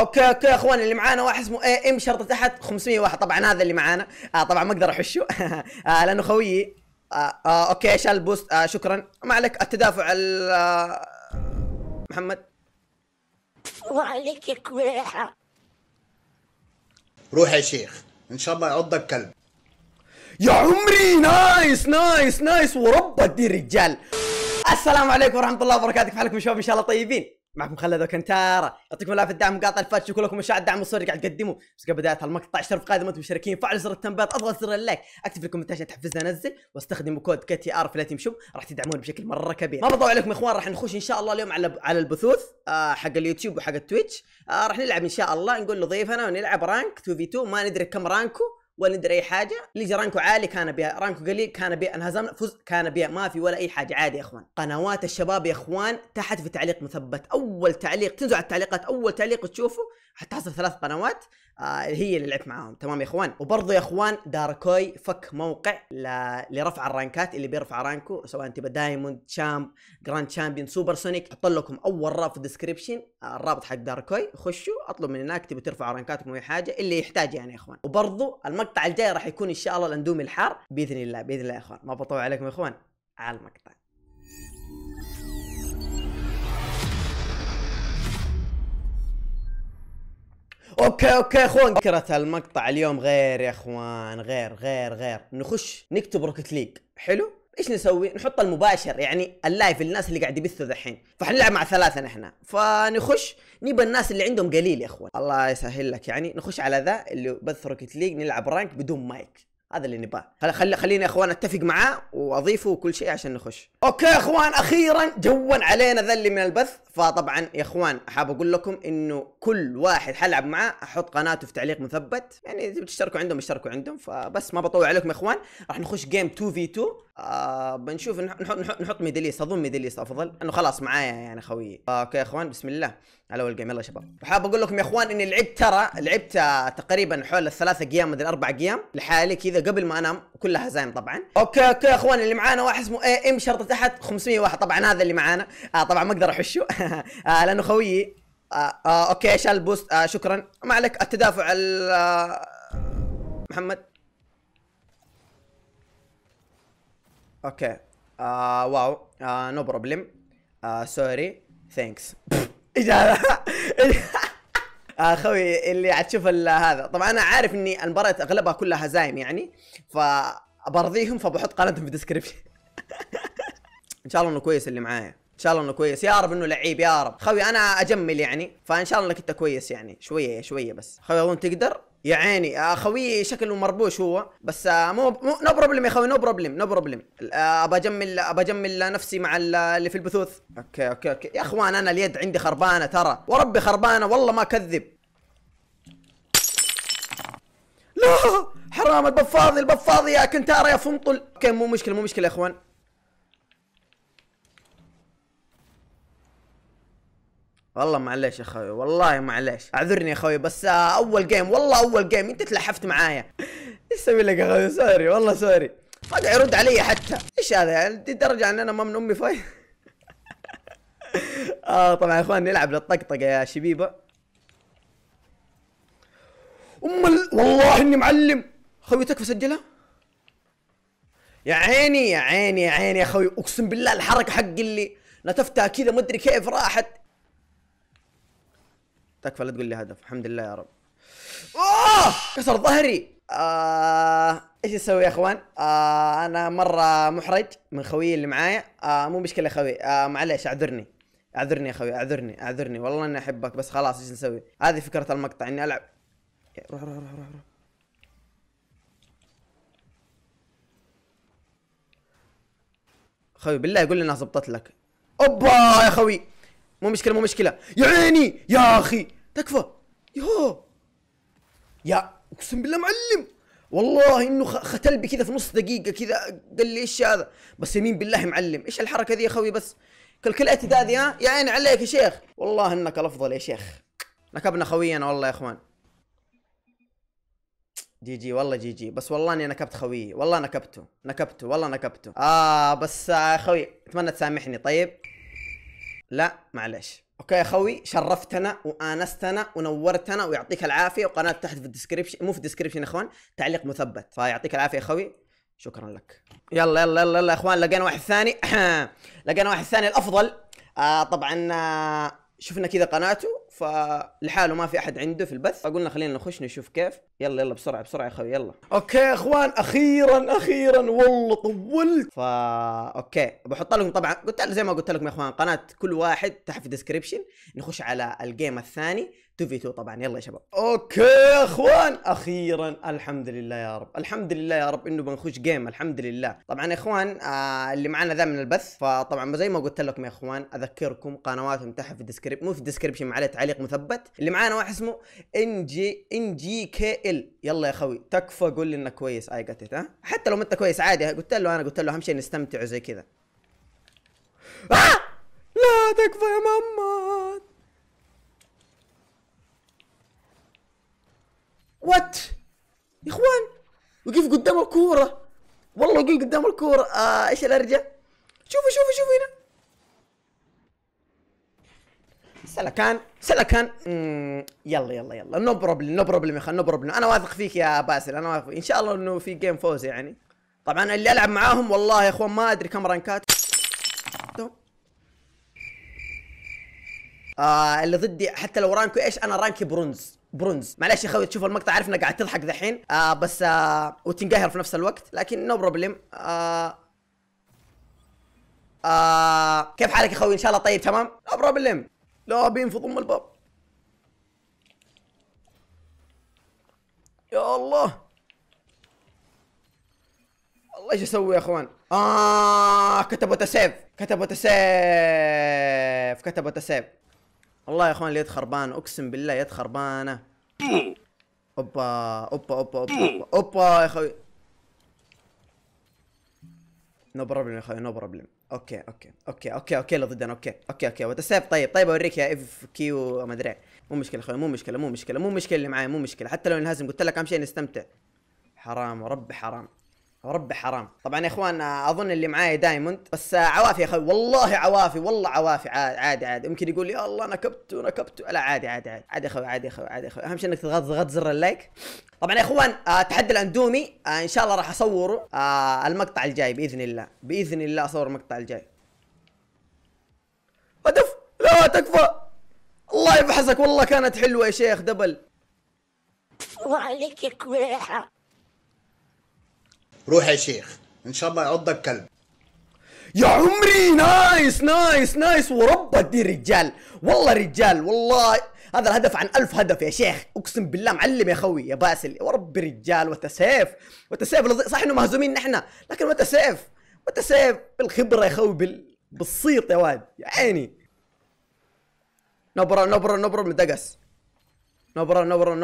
اوكي اوكي يا اخوان اللي معانا واحد اسمه اي ام شرطه تحت 501 طبعا هذا اللي معانا آه طبعا ما اقدر احشه آه لانه خويي آه آه اوكي شال البوست آه شكرا ما عليك التدافع ال آه، محمد وعليك يا كويحه روح يا شيخ ان شاء الله يعضك كلب يا عمري نايس نايس نايس وربك دي رجال السلام عليكم ورحمه الله وبركاته كيف حالكم شباب ان شاء الله طيبين معكم خلد وكنتارا يعطيكم العافيه الدعم مقاطع الفاتش كلكم مشاعر الدعم الصوري قاعد تقدمه بس قبل بدايه المقطع اشتركوا في قناه انتم مشتركين فعل زر التنبيهات اضغط زر اللايك اكتب الكومنتات عشان تحفزنا انزل واستخدم كود كي تي ار في الاتيم شوب راح تدعمون بشكل مره كبير ما بطول عليكم يا اخوان راح نخش ان شاء الله اليوم على على البثوث آه حق اليوتيوب وحق التويتش آه راح نلعب ان شاء الله نقول له ضيفنا ونلعب رانك 2 في 2 ما ندري كم رانكو ولا ندري اي حاجه اللي جا رانكو عالي كان بها رانكو قليل كان بها انهزمنا فز كان بها ما في ولا اي حاجه عادي يا اخوان قنوات الشباب يا اخوان تحت في تعليق مثبت اول تعليق تنزل على التعليقات اول تعليق تشوفه حتحصل ثلاث قنوات آه هي اللي لعبت معاهم تمام يا اخوان وبرضه يا اخوان داركوي فك موقع ل... لرفع الرانكات اللي بيرفع رانكو سواء انت دايموند شامب جراند شامبيون سوبر سونيك احط لكم اول رابط في الديسكربشن آه الرابط حق داركوي خشوا اطلب من هناك تبي ترفع رانكاتكم اي حاجه اللي يحتاج يعني يا اخوان وبرضه المقطع المقطع الجاي راح يكون ان شاء الله الاندومي الحار باذن الله باذن الله يا اخوان ما بطول عليكم يا اخوان على المقطع اوكي اوكي اخوان فكرة المقطع اليوم غير يا اخوان غير غير غير نخش نكتب روكت ليج حلو ايش نسوي؟ نحط المباشر يعني اللايف الناس اللي قاعد يبثوا ذحين، فحنلعب مع ثلاثه نحن، فنخش نبى الناس اللي عندهم قليل يا اخوان، الله يسهل لك يعني نخش على ذا اللي بث روكيت ليج نلعب رانك بدون مايك، هذا اللي نباه خلي خليني يا اخوان اتفق معاه واضيفه وكل شيء عشان نخش اوكي يا اخوان اخيرا جون علينا ذا اللي من البث فطبعا يا اخوان حاب اقول لكم انه كل واحد حلعب معاه احط قناته في تعليق مثبت يعني اذا بتشتركوا عندهم اشتركوا عندهم فبس ما بطول عليكم يا اخوان راح نخش جيم 2 في 2 آه، بنشوف نحط نحط, نحط ميدل ايست اظن ميدل ايست افضل انه خلاص معايا يعني خويي اوكي يا اخوان بسم الله على اول جيم يلا يا شباب وحاب اقول لكم يا اخوان اني لعبت ترى لعبت تقريبا حول الثلاثة ايام مدري اربع ايام لحالي كذا قبل ما انام كلها هزايم طبعا اوكي اوكي يا اخوان اللي معانا واحد اسمه اي ام شرطه تحت 501 طبعا هذا اللي معانا آه طبعا ما اقدر احشه آه لانه خويي آه آه اوكي شال بوست آه شكرا ما عليك التدافع آه، محمد اوكي واو نو بروبلم سوري ثانكس اجابه اخوي اللي حتشوف هذا طبعا انا عارف اني المباريات اغلبها كلها هزايم يعني فبرضيهم فبحط قناتهم في الديسكربشن ان شاء الله انه كويس اللي معايا ان شاء الله انه كويس يا رب انه لعيب يا رب خوي انا اجمل يعني فان شاء الله انك انت كويس يعني شويه شويه بس خوي اظن تقدر يا عيني آه، اخوي شكله مربوش هو بس آه، مو مو نو بروبلم يا اخوي نو بروبلم نو بروبلم ابى اجمل ابى اجمل نفسي مع اللي في البثوث اوكي اوكي اوكي يا اخوان انا اليد عندي خربانه ترى وربي خربانه والله ما اكذب لا حرام البفاضي البفاضي يا كنتارا يا فمطل اوكي مو مشكله مو مشكله يا اخوان والله معليش يا اخوي والله معليش اعذرني يا اخوي بس آه، اول جيم والله اول جيم انت تلحفت معايا ايش اسوي لك يا اخوي سوري والله سوري ما قاعد يرد علي حتى ايش هذا يعني دي درجه ان انا ما من امي فاي اه طبعا يا اخوان نلعب للطقطقه يا شبيبه ام ال... والله اني معلم اخوي تكفى سجلها يا عيني يا عيني يا عيني يا اخوي اقسم بالله الحركه حق اللي نتفتها كذا ما ادري كيف راحت تكفى لا تقول لي هدف الحمد لله يا رب اوه كسر ظهري آه ايش اسوي يا اخوان؟ آه انا مره محرج من خويي اللي معايا آه مو مشكله يا خوي آه معليش اعذرني اعذرني يا خوي اعذرني اعذرني والله اني احبك بس خلاص ايش نسوي؟ هذه فكره المقطع اني العب روح روح روح روح, روح. خوي بالله قول لي انها زبطت لك اوبا يا خوي مو مشكله مو مشكله يا عيني يا اخي تكفى يهو يا اقسم بالله معلم والله انه ختل بي كذا في نص دقيقه كذا قال لي ايش هذا بس يمين بالله معلم ايش الحركه ذي يا خوي بس كل ذي ها يا عيني عليك يا شيخ والله انك الافضل يا شيخ نكبنا خوينا والله يا اخوان جي جي والله جي جي بس والله اني نكبت خويي والله نكبته نكبته والله نكبته اه بس يا خوي اتمنى تسامحني طيب لا معلش اوكي يا خوي شرفتنا وانستنا ونورتنا ويعطيك العافيه وقناه تحت في الديسكربشن مو في الديسكربشن يا اخوان تعليق مثبت فيعطيك العافيه يا خوي شكرا لك يلا يلا يلا يا اخوان لقينا واحد ثاني لقينا واحد ثاني الافضل آه طبعا آه شفنا كذا قناته فلحاله ما في احد عنده في البث فقلنا خلينا نخش نشوف كيف يلا يلا بسرعه بسرعه يا اخوي يلا اوكي يا اخوان اخيرا اخيرا والله طولت فا اوكي بحط لكم طبعا قلت زي ما قلت لكم يا اخوان قناه كل واحد تحت في الديسكربشن نخش على الجيم الثاني 2 في 2 طبعا يلا يا شباب اوكي يا اخوان اخيرا الحمد لله يا رب الحمد لله يا رب انه بنخش جيم الحمد لله طبعا يا اخوان آه اللي معنا ذا من البث فطبعا زي ما قلت لكم يا اخوان اذكركم قنواتهم تحت في الديسكريبشن مو في الديسكريبشن معلي تعليق مثبت اللي معانا واحد اسمه ان جي ان جي كي ال يلا يا خوي تكفى قول لي انك كويس اي جت ها حتى لو انت كويس عادي قلت له انا قلت له اهم شيء نستمتع زي كذا آه! لا تكفى يا محمد وات يا اخوان وقف قدام الكوره والله وقف قدام الكوره آه ايش الارجع شوفوا شوفوا شوفوا هنا سلكان سلكان يلا يلا يلا نو بروبلم نو بروبلم يا نو بروبلم انا واثق فيك يا باسل انا واثق ان شاء الله انه في جيم فوز يعني طبعا اللي العب معاهم والله يا اخوان ما ادري كم رانكات آه اللي ضدي حتى لو رانكو ايش انا رانكي برونز برونز معلش يا خوي تشوف المقطع عارف انك قاعد تضحك ذحين آه بس آه وتنقهر في نفس الوقت لكن نو بروبليم بروبلم آه آه كيف حالك يا خوي ان شاء الله طيب تمام نو بروبلم لا بينفض ام الباب يا الله الله ايش اسوي يا اخوان اه كتبوا تسيف كتبوا تسيف كتبوا تسيف والله يا اخوان اليد خربان اقسم بالله يد خربانه اوبا اوبا اوبا اوبا اوبا يا اخوي نو بروبلم يا اخوي نو بروبلم اوكي اوكي اوكي اوكي اوكي لا ضدنا اوكي اوكي اوكي وتسيب طيب طيب اوريك يا اف كيو ما ادري مو مشكله اخوي مو مشكله مو مشكله مو مشكله اللي معايا مو مشكله حتى لو انهزم قلت لك اهم شيء نستمتع حرام ورب حرام رب حرام طبعا يا اخوان اظن اللي معايا دايموند بس عوافي يا اخوي والله عوافي والله عوافي عادي عادي يمكن يقول لي الله نكبت ونكبت لا عادي عادي عادي عادي يا اخوي عادي يا اخوي عادي يا اخوي اهم شيء انك تضغط تضغط زر اللايك طبعا يا اخوان آه، تحدي الاندومي آه، ان شاء الله راح اصوره آه، المقطع الجاي باذن الله باذن الله اصور المقطع الجاي ادف لا تكفى الله يفحصك والله كانت حلوه يا شيخ دبل وعليك كويحه روح يا شيخ ان شاء الله يعضك كلب يا عمري نايس نايس نايس ورب دي رجال والله رجال والله هذا الهدف عن ألف هدف يا شيخ اقسم بالله معلم يا خوي يا باسل ورب رجال وتسيف وتسيف صح انه مهزومين نحن لكن وتسيف وتسيف بالخبره يا خوي بال... بالصيط يا واد يا عيني نبره نبره نبره من دقس نو بروبلم نو بروبلم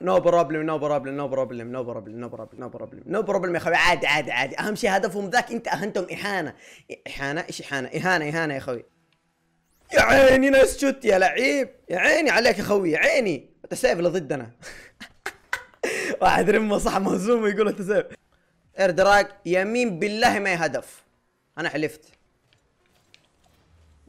نو بروبلم نو بروبلم نو بروبلم نو بروبلم نو بروبلم نو بروبلم نو بروبلم يا اخوي عادي عادي عادي اهم شيء هدفهم ذاك انت اهنتهم اهانه اهانه ايش اهانه اهانه اهانه يا اخوي يا عيني ناس شوت يا لعيب يا عيني عليك يا اخوي يا عيني انت سيف ضدنا واحد رمه صح مهزوم يقول انت سيف اير دراج يمين بالله ما هدف انا حلفت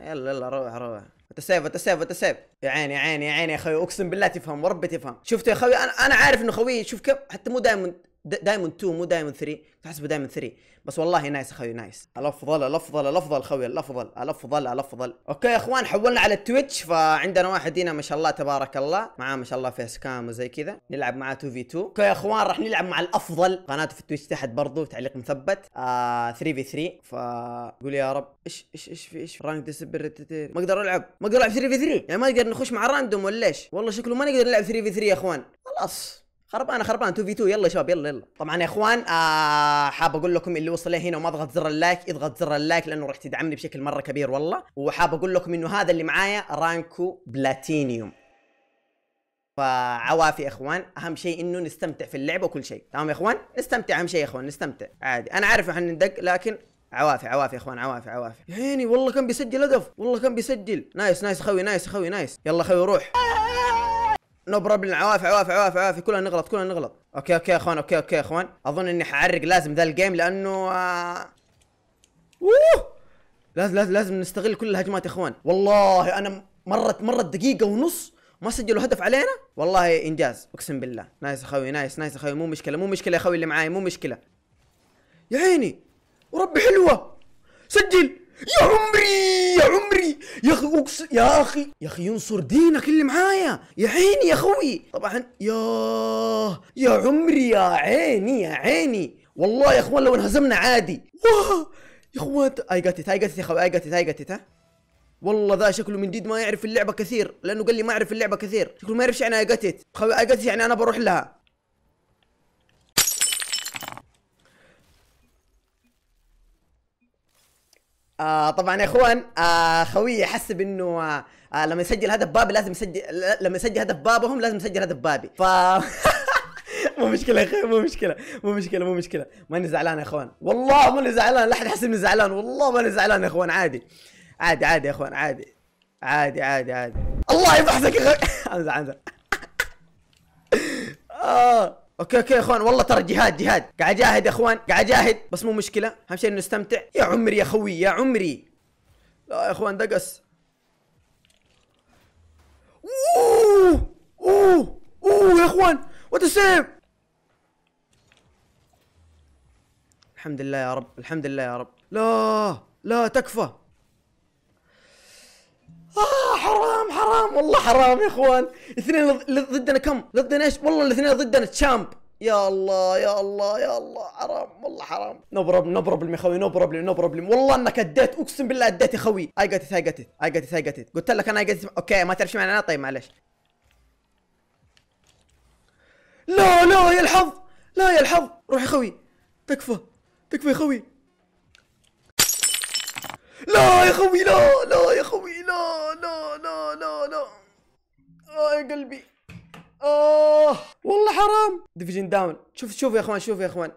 يلا يلا روح روح سيف وتسيف سيف يا عيني يا عيني يا عيني يا خوي اقسم بالله تفهم وربي تفهم شفت يا خوي انا انا عارف انه خوي شوف كيف حتى مو دائما دايما 2 مو دايما 3 تحسبه دايما 3 بس والله نايس اخوي نايس الافضل الافضل الافضل خوي الافضل الافضل الافضل اوكي يا اخوان حولنا على التويتش فعندنا واحد هنا ما شاء الله تبارك الله معاه ما شاء الله فيس كام وزي كذا نلعب معاه 2 في 2 اوكي يا اخوان راح نلعب مع الافضل قناته في التويتش تحت برضو تعليق مثبت آه 3 في 3 فقول يا رب ايش ايش ايش في ايش رانك ما اقدر العب ما اقدر العب 3 في 3 يعني ما نقدر نخش مع راندوم ولا ايش والله شكله ما نقدر نلعب 3 في 3 يا اخوان خلاص خربانه خربانه 2 في 2 يلا يا شباب يلا يلا طبعا يا اخوان آه حاب اقول لكم اللي وصل هنا وما ضغط زر اللايك اضغط زر اللايك لانه راح تدعمني بشكل مره كبير والله وحاب اقول لكم انه هذا اللي معايا رانكو بلاتينيوم فعوافي يا اخوان اهم شيء انه نستمتع في اللعبه وكل شيء تمام يا اخوان نستمتع اهم شيء يا اخوان نستمتع عادي انا عارف احنا ندق لكن عوافي عوافي يا اخوان عوافي عوافي يا عيني والله كان بيسجل هدف والله كان بيسجل نايس نايس خوي نايس خوي نايس يلا خوي روح نو بروبلم عوافي عوافي عوافي عوافي كلنا نغلط كلنا نغلط اوكي اوكي يا اخوان اوكي اوكي يا اخوان اظن اني حعرق لازم ذا الجيم لانه آه... اوه لازم لازم لازم نستغل كل الهجمات يا اخوان والله انا مرت مرت دقيقه ونص ما سجلوا هدف علينا والله انجاز اقسم بالله نايس اخوي نايس نايس اخوي مو مشكله مو مشكله يا اخوي اللي معاي مو مشكله يا عيني وربي حلوه سجل يا عمري يا عمري يا اخي اقسم يا اخي يا اخي ينصر دينك اللي معايا يا عيني يا اخوي طبعا يا يا عمري يا عيني يا عيني والله يا اخوان لو انهزمنا عادي يا اخوان اي جات اي جت يا اخوي اي جات اي جات والله ذا شكله من جد ما يعرف اللعبه كثير لانه قال لي ما اعرف اللعبه كثير شكله ما يعرف يعني اي جت اخوي اي يعني انا بروح لها آه طبعا يا اخوان آه خويي حسب انه آه آه لما يسجل هدف بابي لازم يسجل لما يسجل هدف بابهم لازم يسجل هدف بابي ف مو مشكلة يا اخي مو مشكلة مو مشكلة مو مشكلة ماني زعلان يا اخوان والله ماني زعلان لا احد يحسبني زعلان والله ماني زعلان يا اخوان عادي عادي عادي يا اخوان عادي عادي عادي عادي الله يفحصك يا اخوان انزل انزل اه اوكي اوكي يا اخوان والله ترى جهاد جهاد قاعد اجاهد يا اخوان قاعد اجاهد بس مو مشكله اهم شيء نستمتع يا عمري يا خوي يا عمري لا يا اخوان دقس اوه اوه اوه يا اخوان وات سيف الحمد لله يا رب الحمد لله يا رب لا لا تكفى آه حرام والله حرام يا اخوان اثنين ضدنا كم ضدنا ايش والله الاثنين ضدنا تشامب يا الله يا الله يا الله حرام والله حرام نو بروبلم نو بروبلم يا خوي نو بروبلم نو بروبلم والله انك اديت اقسم بالله اديت يا خوي اي جت اي جت اي جت اي جت قلت لك انا اي جت اوكي ما تعرف شو معناها طيب معلش لا لا يا الحظ لا يا الحظ روح يا خوي تكفى تكفى يا خوي لا يا خوي لا لا يا خوي لا قلبي اوه والله حرام ديفيجن داون شوف شوف يا اخوان شوف يا اخوان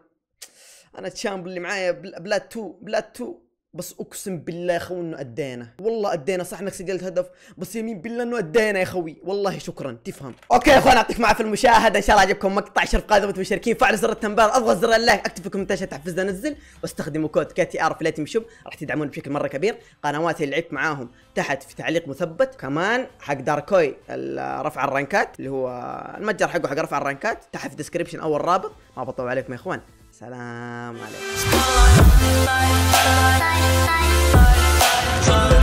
انا تشامب اللي معايا بلاد 2 بلاد 2 بس اقسم بالله يا خوي انه ادينا والله ادينا صح انك سجلت هدف بس يمين بالله انه ادينا يا اخوي والله شكرا تفهم اوكي يا اخوان اعطيك معي في المشاهده ان شاء الله عجبكم مقطع شرف قادم المشاركين فعل زر التنبيه اضغط زر اللايك اكتب في الكومنتات عشان تحفزنا انزل واستخدموا كود كاتي ار في لاتم شوب راح تدعموني بشكل مره كبير قنواتي اللي لعبت معاهم تحت في تعليق مثبت كمان حق داركوي رفع الرانكات اللي هو المتجر حقه حق رفع الرانكات تحت في الديسكربشن اول رابط ما بطول عليكم يا اخوان سلام عليكم